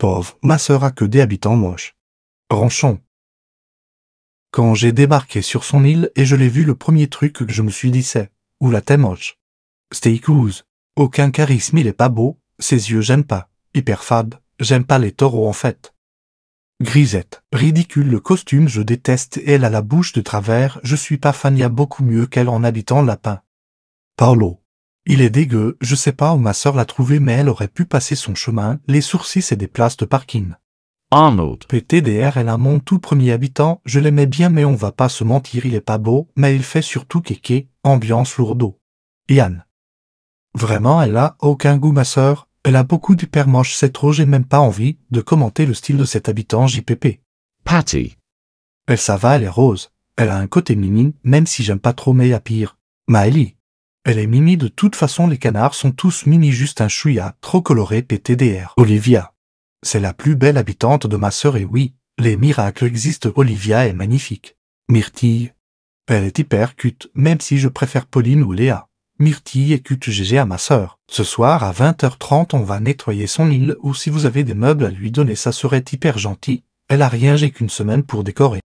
Pauvre, ma sœur a que des habitants moches. Ranchon. Quand j'ai débarqué sur son île et je l'ai vu, le premier truc que je me suis dit c'est Où la t'es moche Steakhouse. Aucun charisme, il est pas beau, ses yeux j'aime pas, hyper fade, j'aime pas les taureaux en fait. Grisette. Ridicule le costume, je déteste elle a la bouche de travers, je suis pas fan, beaucoup mieux qu'elle en habitant lapin. Paolo. Il est dégueu, je sais pas où ma sœur l'a trouvé mais elle aurait pu passer son chemin, les sourcils et des places de parking. Arnold. PTDR elle a mon tout premier habitant, je l'aimais bien mais on va pas se mentir, il est pas beau, mais il fait surtout kéké, ambiance lourdeau. Yann. Vraiment, elle a aucun goût ma sœur, elle a beaucoup moche, c'est trop, j'ai même pas envie de commenter le style de cet habitant JPP. Patty. Elle ça va, elle est rose. Elle a un côté mini, même si j'aime pas trop mais à pire. Maëlie. Elle est mimi de toute façon les canards sont tous mini, juste un chouïa, trop coloré PTDR. Olivia. C'est la plus belle habitante de ma sœur et oui, les miracles existent. Olivia est magnifique. Myrtille. Elle est hyper cute, même si je préfère Pauline ou Léa. Myrtille est cute GG à ma sœur. Ce soir à 20h30 on va nettoyer son île ou si vous avez des meubles à lui donner ça serait hyper gentil. Elle a rien j'ai qu'une semaine pour décorer.